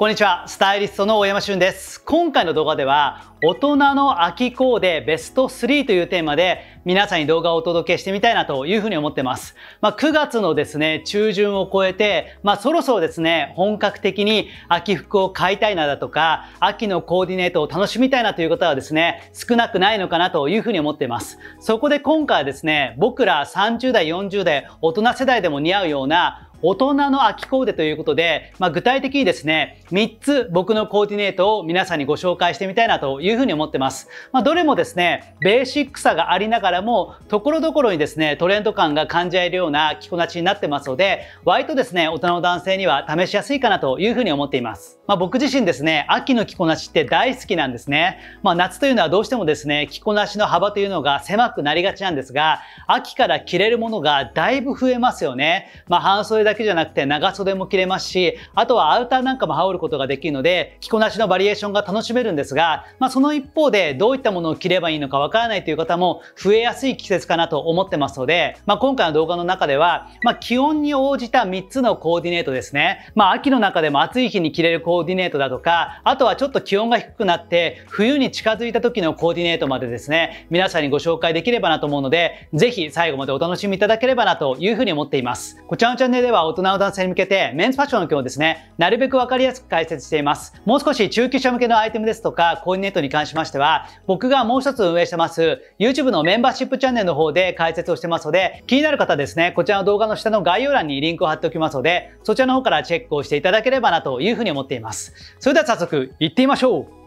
こんにちは、スタイリストの大山俊です。今回の動画では、大人の秋コーデベスト3というテーマで、皆さんに動画をお届けしてみたいなというふうに思ってます。まあ、9月のですね、中旬を超えて、まあ、そろそろですね、本格的に秋服を買いたいなだとか、秋のコーディネートを楽しみたいなという方はですね、少なくないのかなというふうに思ってます。そこで今回はですね、僕ら30代、40代、大人世代でも似合うような、大人の秋コーデということで、まあ、具体的にですね、3つ僕のコーディネートを皆さんにご紹介してみたいなというふうに思ってます。まあ、どれもですね、ベーシックさがありながらも、ところどころにですね、トレンド感が感じられるような着こなしになってますので、割とですね、大人の男性には試しやすいかなというふうに思っています。まあ、僕自身ですね、秋の着こなしって大好きなんですね。まあ、夏というのはどうしてもですね、着こなしの幅というのが狭くなりがちなんですが、秋から着れるものがだいぶ増えますよね。まあ、半袖だけじゃなくて長袖も着れますし、あとはアウターなんかも羽織ることができるので、着こなしのバリエーションが楽しめるんですが、まあ、その一方でどういったものを着ればいいのかわからないという方も増えやすい季節かなと思ってますので、まあ、今回の動画の中では、まあ、気温に応じた3つのコーディネートですね。まあ、秋の中でも暑い日に着れるコーディネートだとか、あとはちょっと気温が低くなって、冬に近づいた時のコーディネートまでですね、皆さんにご紹介できればなと思うので、ぜひ最後までお楽しみいただければなというふうに思っています。こちらのチャンネルではは大人の男性に向けてメンズファッションの今日ですね、なるべくわかりやすく解説しています。もう少し中級者向けのアイテムですとか、コーディネートに関しましては、僕がもう一つ運営してます、YouTube のメンバーシップチャンネルの方で解説をしてますので、気になる方ですね、こちらの動画の下の概要欄にリンクを貼っておきますので、そちらの方からチェックをしていただければなというふうに思っています。それでは早速、行ってみましょう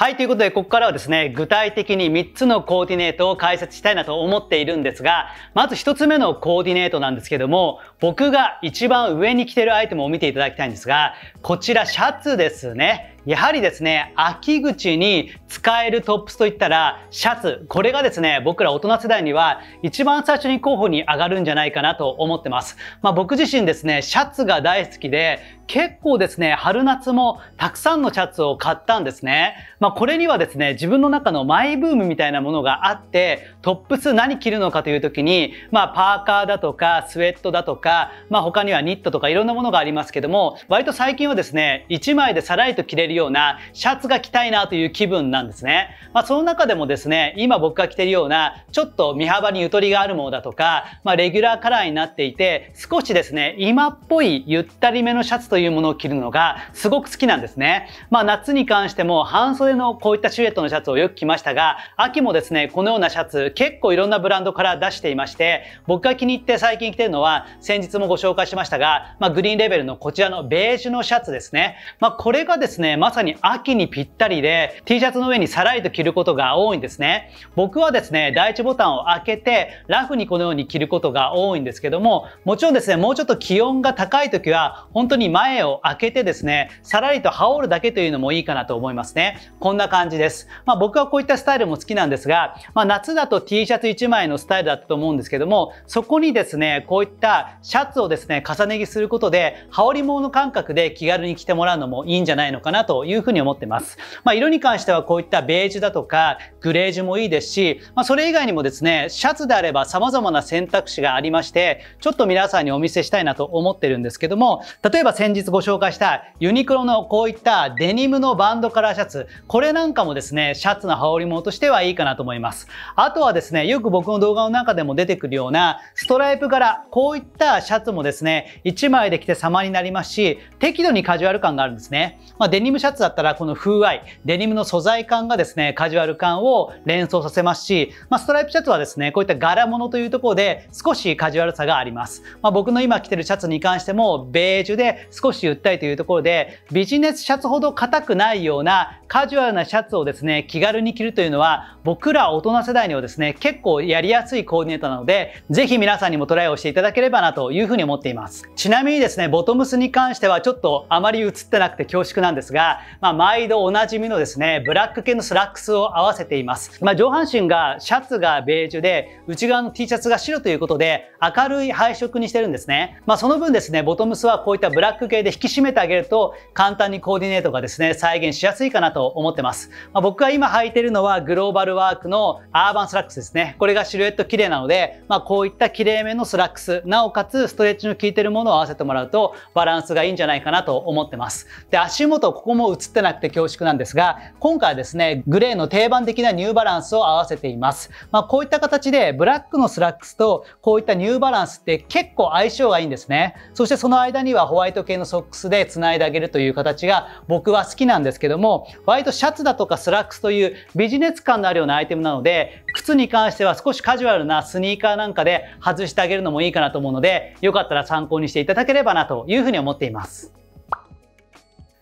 はい、ということで、ここからはですね、具体的に3つのコーディネートを解説したいなと思っているんですが、まず1つ目のコーディネートなんですけども、僕が一番上に着てるアイテムを見ていただきたいんですが、こちらシャツですね。やはりですね、秋口に使えるトップスといったら、シャツ。これがですね、僕ら大人世代には一番最初に候補に上がるんじゃないかなと思ってます。まあ僕自身ですね、シャツが大好きで、結構ですね、春夏もたくさんのシャツを買ったんですね。まあこれにはですね、自分の中のマイブームみたいなものがあって、トップス何着るのかという時に、まあパーカーだとか、スウェットだとか、まあ他にはニットとかいろんなものがありますけども、割と最近はですね、1枚でさらりと着れるようなシャツが着たいなという気分なんですね。まあ、その中でもですね、今僕が着てるようなちょっと身幅にゆとりがあるものだとか、まあ、レギュラーカラーになっていて、少しですね、今っぽいゆったりめのシャツというものを着るのがすごく好きなんですね。まあ、夏に関しても半袖のこういったシルエットのシャツをよく着ましたが、秋もですね、このようなシャツ結構いろんなブランドから出していまして、僕が気に入って最近着てるのは先日もご紹介しましたが、まあ、グリーンレベルのこちらのベージュのシャツですね。まあ、これがですね、まさに秋にぴったりで、T シャツの上にさらりと着ることが多いんですね。僕はですね、第1ボタンを開けて、ラフにこのように着ることが多いんですけども、もちろんですね、もうちょっと気温が高い時は、本当に前を開けてですね、さらりと羽織るだけというのもいいかなと思いますね。こんな感じです。まあ、僕はこういったスタイルも好きなんですが、まあ、夏だと T シャツ1枚のスタイルだったと思うんですけども、そこにですね、こういったシャツをですね、重ね着することで、羽織り物感覚で気軽に着てもらうのもいいんじゃないのかなというふうに思ってます。まあ、色に関してはこういったベージュだとかグレージュもいいですし、まあ、それ以外にもですね、シャツであれば様々な選択肢がありまして、ちょっと皆さんにお見せしたいなと思ってるんですけども、例えば先日ご紹介したユニクロのこういったデニムのバンドカラーシャツ、これなんかもですね、シャツの羽織物としてはいいかなと思います。あとはですね、よく僕の動画の中でも出てくるようなストライプ柄、こういったシャツもですね、1枚で着て様になりますし、適度にカジュアル感があるんですね。まあ、デニムムシャツだったらこの風合い、デニムの素材感がですね、カジュアル感を連想させますし、まあ、ストライプシャツはですね、こういった柄物というところで少しカジュアルさがあります。まあ、僕の今着てるシャツに関しても、ベージュで少しゆったりというところで、ビジネスシャツほど硬くないようなカジュアルなシャツをですね、気軽に着るというのは、僕ら大人世代にはですね、結構やりやすいコーディネートなので、ぜひ皆さんにもトライをしていただければなというふうに思っています。ちなみにですね、ボトムスに関してはちょっとあまり映ってなくて恐縮なんですが、が、まあ、毎度おなじみのですね、ブラック系のスラックスを合わせています。まあ、上半身が、シャツがベージュで、内側の T シャツが白ということで、明るい配色にしてるんですね。まあ、その分ですね、ボトムスはこういったブラック系で引き締めてあげると、簡単にコーディネートがですね、再現しやすいかなと思ってます。まあ、僕が今履いてるのは、グローバルワークのアーバンスラックスですね。これがシルエット綺麗なので、まあ、こういった綺麗めのスラックス、なおかつストレッチの効いてるものを合わせてもらうと、バランスがいいんじゃないかなと思ってます。で、足元、ここも映ってなくて恐縮なんですが、今回はですね、グレーの定番的なニューバランスを合わせています。まあ、こういった形で、ブラックのスラックスとこういったニューバランスって結構相性がいいんですね。そしてその間にはホワイト系のソックスで繋いであげるという形が僕は好きなんですけども、ホワイトシャツだとかスラックスというビジネス感のあるようなアイテムなので、靴に関しては少しカジュアルなスニーカーなんかで外してあげるのもいいかなと思うので、よかったら参考にしていただければなというふうに思っています。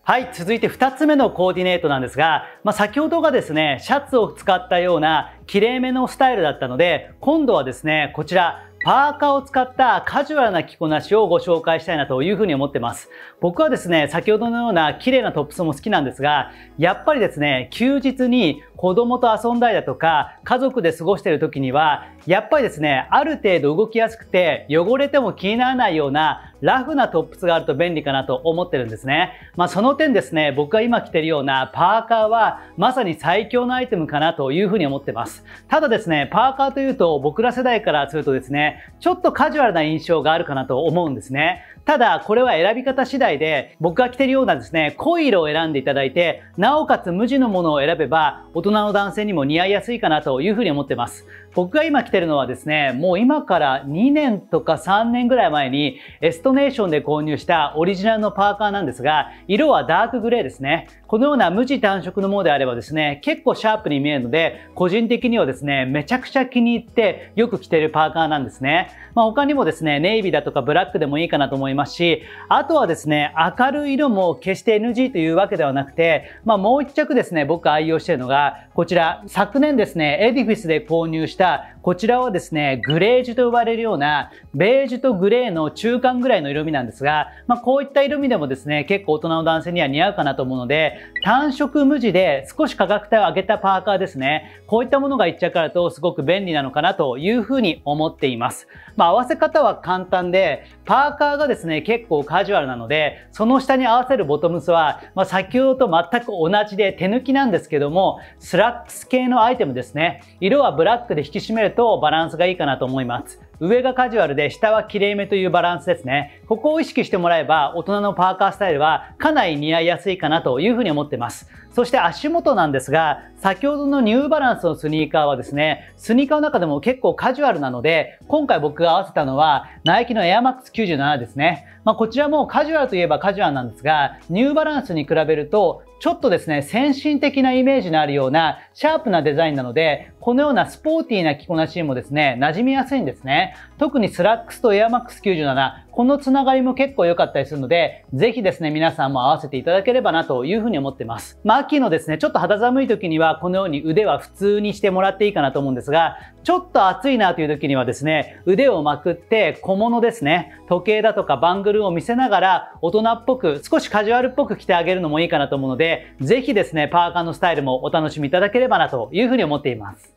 はい、続いて2つ目のコーディネートなんですが、まあ、先ほどがですね、シャツを使ったようなきれいめのスタイルだったので、今度はですね、こちら、パーカーを使ったカジュアルな着こなしをご紹介したいなというふうに思ってます。僕はですね、先ほどのような綺麗なトップスも好きなんですが、やっぱりですね、休日に子供と遊んだりだとか、家族で過ごしている時には、やっぱりですね、ある程度動きやすくて、汚れても気にならないようなラフなトップスがあると便利かなと思ってるんですね。まあ、その点ですね、僕が今着てるようなパーカーは、まさに最強のアイテムかなというふうに思ってます。ただですね、パーカーというと、僕ら世代からするとですね、ちょっとカジュアルな印象があるかなと思うんですね。ただ、これは選び方次第で、僕が着てるようなですね、濃い色を選んでいただいて、なおかつ無地のものを選べば、大人の男性にも似合いやすいかなというふうに思ってます。僕が今着てるのはですね、もう今から2年とか3年ぐらい前に、エストネーションで購入したオリジナルのパーカーなんですが、色はダークグレーですね。このような無地単色のものであればですね、結構シャープに見えるので、個人的にはですね、めちゃくちゃ気に入ってよく着てるパーカーなんですね。まあ、他にもですね、ネイビーだとかブラックでもいいかなと思いますますし、あとはですね、明るい色も決して NG というわけではなくて、まあ、もう一着ですね、僕愛用しているのが、こちら、昨年ですね、エディフィスで購入したこちらはですね、グレージュと呼ばれるような、ベージュとグレーの中間ぐらいの色味なんですが、まあ、こういった色味でもですね、結構大人の男性には似合うかなと思うので、単色無地で少し価格帯を上げたパーカーですね、こういったものがゃ着あるとすごく便利なのかなというふうに思っています。まあ、合わせ方は簡単で、パーカーがですね、結構カジュアルなので、その下に合わせるボトムスは、まあ、先ほどと全く同じで手抜きなんですけども、スラックス系のアイテムですね、色はブラックで引き締めるとバランスがいいかなと思います。上がカジュアルで下はきれいめというバランスですね。ここを意識してもらえば大人のパーカースタイルはかなり似合いやすいかなというふうに思ってます。そして足元なんですが、先ほどのニューバランスのスニーカーはですね、スニーカーの中でも結構カジュアルなので、今回僕が合わせたのはナイキのエアマックス9 7ですね。まあ、こちらもカジュアルといえばカジュアルなんですが、ニューバランスに比べるとちょっとですね、先進的なイメージのあるようなシャープなデザインなので、このようなスポーティーな着こなしにもですね、馴染みやすいんですね。特にスラックスとエアマックス97、このつながりも結構良かったりするので、ぜひですね、皆さんも合わせていただければなというふうに思ってます。まあ、秋のですね、ちょっと肌寒い時には、このように腕は普通にしてもらっていいかなと思うんですが、ちょっと暑いなという時にはですね、腕をまくって小物ですね、時計だとかバングルを見せながら、大人っぽく、少しカジュアルっぽく着てあげるのもいいかなと思うので、で、ぜひですね、パーカーのスタイルもお楽しみいただければなというふうに思っています。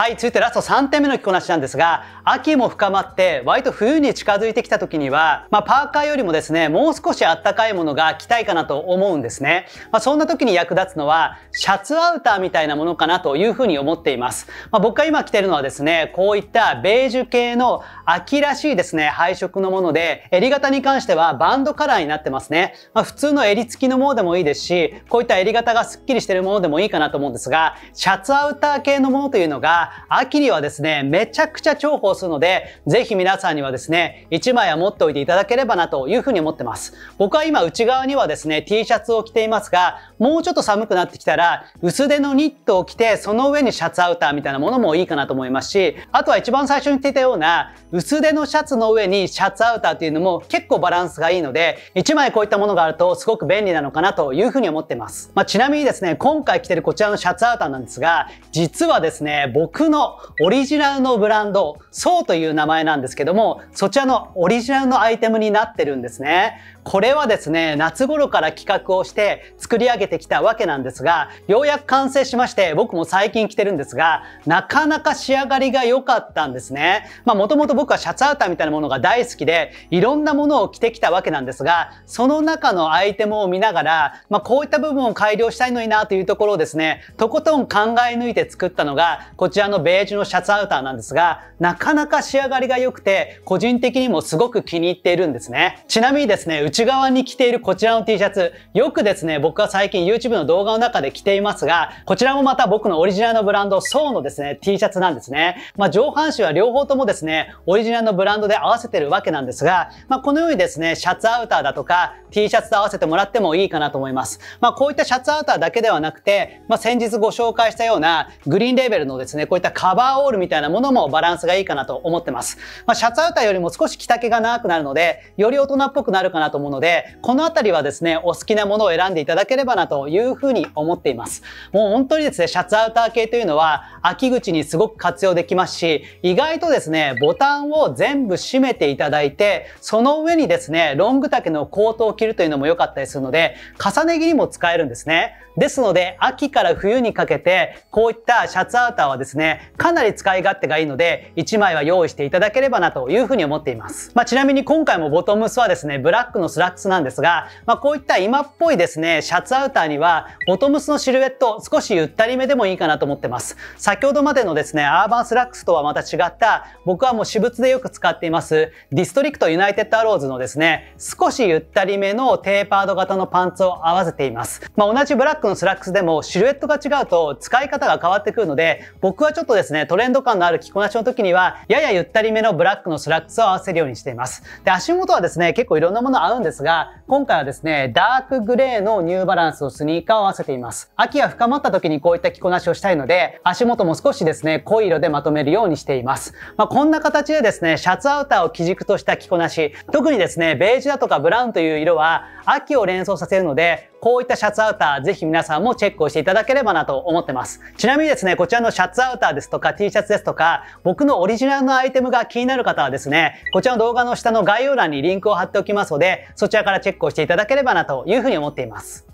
はい、続いてラスト3点目の着こなしなんですが、秋も深まって、割と冬に近づいてきた時には、まあ、パーカーよりもですね、もう少しあったかいものが着たいかなと思うんですね。まあ、そんな時に役立つのは、シャツアウターみたいなものかなというふうに思っています。まあ、僕が今着てるのはですね、こういったベージュ系の秋らしいですね、配色のもので、襟型に関してはバンドカラーになってますね。まあ、普通の襟付きのものでもいいですし、こういった襟型がスッキリしてるものでもいいかなと思うんですが、シャツアウター系のものというのが、秋にはですね、めちゃくちゃ重宝するので、ぜひ皆さんにはですね、1枚は持っておいていただければなというふうに思ってます。僕は今内側にはですね、T シャツを着ていますが、もうちょっと寒くなってきたら、薄手のニットを着て、その上にシャツアウターみたいなものもいいかなと思いますし、あとは一番最初に言っていたような、薄手のシャツの上にシャツアウターっていうのも結構バランスがいいので、1枚こういったものがあるとすごく便利なのかなというふうに思ってます。まあ、ちなみにですね、今回着てるこちらのシャツアウターなんですが、実はですね、僕服のオリジナルのブランド、そうという名前なんですけども、そちらのオリジナルのアイテムになってるんですね。これはですね、夏頃から企画をして作り上げてきたわけなんですが、ようやく完成しまして、僕も最近着てるんですが、なかなか仕上がりが良かったんですね。まあもともと僕はシャツアウターみたいなものが大好きで、いろんなものを着てきたわけなんですが、その中のアイテムを見ながら、まあこういった部分を改良したいのになというところをですね、とことん考え抜いて作ったのが、こちらのベージュのシャツアウターなんですが、なかなか仕上がりが良くて、個人的にもすごく気に入っているんですね。ちなみにですね、内側に着ているこちらの T シャツ、よくですね、僕は最近 YouTube の動画の中で着ていますが、こちらもまた僕のオリジナルのブランド、ソーのですね、T シャツなんですね。まあ、上半身は両方ともですね、オリジナルのブランドで合わせてるわけなんですが、まあ、このようにですね、シャツアウターだとか、T シャツと合わせてもらってもいいかなと思います。まあ、こういったシャツアウターだけではなくて、まあ、先日ご紹介したようなグリーンレーベルのですね、こういったカバーオールみたいなものもバランスがいいかなと思ってます。まあ、シャツアウターよりも少し着丈が長くなるので、より大人っぽくなるかなと思うので、このあたりはですね、お好きなものを選んでいただければなというふうに思っています。もう本当にですね、シャツアウター系というのは、秋口にすごく活用できますし、意外とですね、ボタンを全部閉めていただいて、その上にですね、ロング丈のコートを着るというのも良かったりするので、重ね着にも使えるんですね。ですので、秋から冬にかけて、こういったシャツアウターはですね、かなり使い勝手がいいので、1枚は用意していただければなというふうに思っています。まあ、ちなみに今回もボトムスはですね、ブラックのスラックスなんですが、まあ、こういった今っぽいですね、シャツアウターには、ボトムスのシルエット、少しゆったりめでもいいかなと思ってます。先ほどまでのですね、アーバンスラックスとはまた違った、僕はもう私物でよく使っています、ディストリクトユナイテッドアローズのですね、少しゆったりめのテーパード型のパンツを合わせています。まあ、同じブラックのスラックスでもシルエットが違うと使い方が変わってくるので、僕はちょっとですね、トレンド感のある着こなしの時には、ややゆったりめのブラックのスラックスを合わせるようにしています。で、足元はですね、結構いろんなもの合うんですが、今回はですね、ダークグレーのニューバランスのスニーカーを合わせています。秋が深まった時にこういった着こなしをしたいので、足元も少しですね、濃い色でまとめるようにしています。まあ、こんな形でですね、シャツアウターを基軸とした着こなし、特にですね、ベージュだとかブラウンという色は、秋を連想させるので、こういったシャツアウター、ぜひ皆さんもチェックをしていただければなと思ってます。ちなみにですね、こちらのシャツアウターですとか T シャツですとか、僕のオリジナルのアイテムが気になる方はですね、こちらの動画の下の概要欄にリンクを貼っておきますので、そちらからチェックをしていただければなというふうに思っています。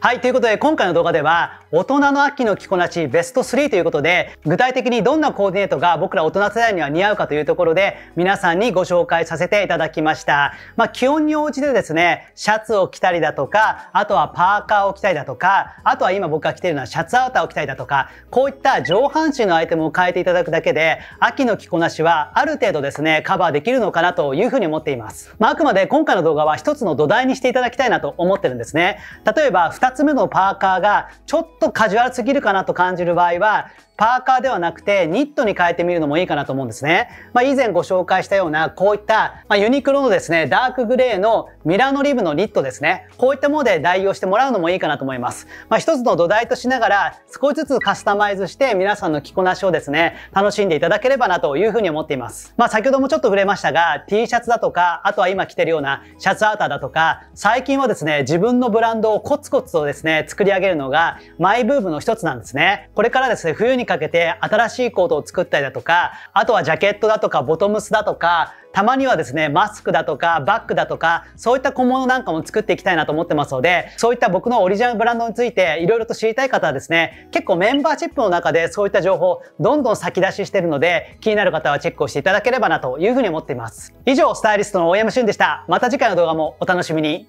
はい、ということで今回の動画では大人の秋の着こなしベスト3ということで、具体的にどんなコーディネートが僕ら大人世代には似合うかというところで、皆さんにご紹介させていただきました。まあ、気温に応じてですね、シャツを着たりだとか、あとはパーカーを着たりだとか、あとは今僕が着ているのはシャツアウターを着たりだとか、こういった上半身のアイテムを変えていただくだけで、秋の着こなしはある程度ですね、カバーできるのかなというふうに思っています。まあ、あくまで今回の動画は一つの土台にしていただきたいなと思ってるんですね。例えば、二つ目のパーカーがちょっととカジュアルすぎるかなと感じる場合はパーカーではなくてニットに変えてみるのもいいかなと思うんですね。まあ、以前ご紹介したようなこういった、まあ、ユニクロのですね、ダークグレーのミラノリブのニットですね。こういったもので代用してもらうのもいいかなと思います。まあ、一つの土台としながら少しずつカスタマイズして皆さんの着こなしをですね、楽しんでいただければなというふうに思っています。まあ、先ほどもちょっと触れましたが T シャツだとか、あとは今着てるようなシャツアーターだとか、最近はですね、自分のブランドをコツコツとですね、作り上げるのがマイブームの一つなんですね。これからですね、冬ににかけて新しいコートを作ったりだとか、あとはジャケットだとかボトムスだとか、たまにはですね、マスクだとかバッグだとか、そういった小物なんかも作っていきたいなと思ってますので、そういった僕のオリジナルブランドについていろいろと知りたい方はですね、結構メンバーシップの中でそういった情報、どんどん先出ししてるので、気になる方はチェックをしていただければなというふうに思っています。以上、スタイリストの大山俊でした。また次回の動画もお楽しみに。